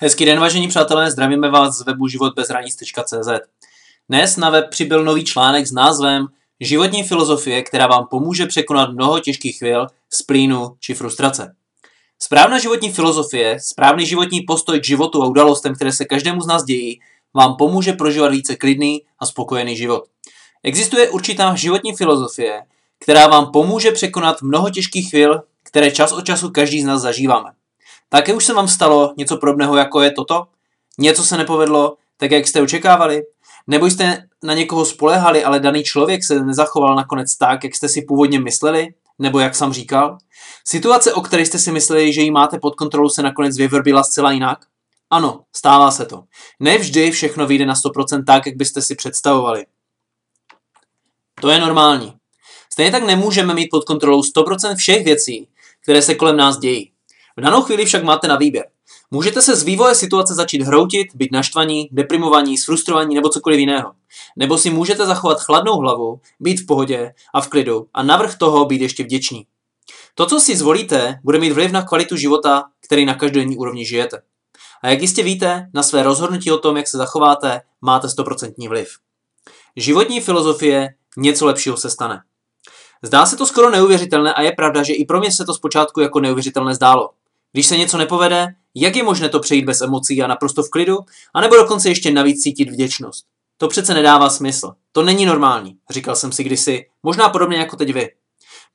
Hezký den, vážení přátelé, zdravíme vás z webu životbezhranic.cz. Dnes na web přibyl nový článek s názvem Životní filozofie, která vám pomůže překonat mnoho těžkých chvil, splínu či frustrace. Správná životní filozofie, správný životní postoj k životu a událostem, které se každému z nás dějí, vám pomůže prožívat více klidný a spokojený život. Existuje určitá životní filozofie, která vám pomůže překonat mnoho těžkých chvil, které čas od času každý z nás zažíváme. Také už se vám stalo něco podobného, jako je toto? Něco se nepovedlo, tak jak jste očekávali? Nebo jste na někoho spolehali, ale daný člověk se nezachoval nakonec tak, jak jste si původně mysleli? Nebo jak jsem říkal? Situace, o které jste si mysleli, že ji máte pod kontrolou, se nakonec vyvrbila zcela jinak? Ano, stává se to. Nevždy všechno vyjde na 100% tak, jak byste si představovali. To je normální. Stejně tak nemůžeme mít pod kontrolou 100% všech věcí, které se kolem nás dějí. V danou chvíli však máte na výběr. Můžete se z vývoje situace začít hroutit, být naštvaní, deprimovaní, sfrustrovaní nebo cokoliv jiného. Nebo si můžete zachovat chladnou hlavu, být v pohodě a v klidu a navrh toho být ještě vděční. To, co si zvolíte, bude mít vliv na kvalitu života, který na každodenní úrovni žijete. A jak jistě víte, na své rozhodnutí o tom, jak se zachováte, máte 100% vliv. Životní filozofie něco lepšího se stane. Zdá se to skoro neuvěřitelné a je pravda, že i pro mě se to zpočátku jako neuvěřitelné zdálo. Když se něco nepovede, jak je možné to přejít bez emocí a naprosto v klidu, anebo dokonce ještě navíc cítit vděčnost? To přece nedává smysl. To není normální, říkal jsem si kdysi, možná podobně jako teď vy.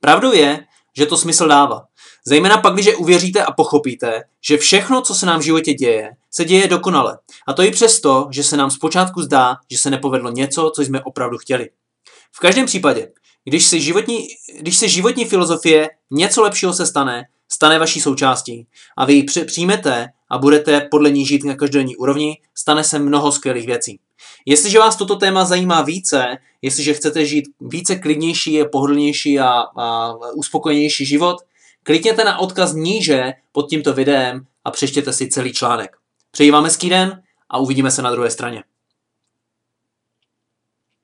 Pravdou je, že to smysl dává. Zejména pak, když uvěříte a pochopíte, že všechno, co se nám v životě děje, se děje dokonale. A to i přesto, že se nám zpočátku zdá, že se nepovedlo něco, co jsme opravdu chtěli. V každém případě, když se životní, když se životní filozofie něco lepšího se stane, stane vaší součástí a vy ji přijmete a budete podle ní žít na každodenní úrovni, stane se mnoho skvělých věcí. Jestliže vás toto téma zajímá více, jestliže chcete žít více klidnější, pohodlnější a, a uspokojenější život, klikněte na odkaz níže pod tímto videem a přečtěte si celý článek. Přeji vám hezký den a uvidíme se na druhé straně.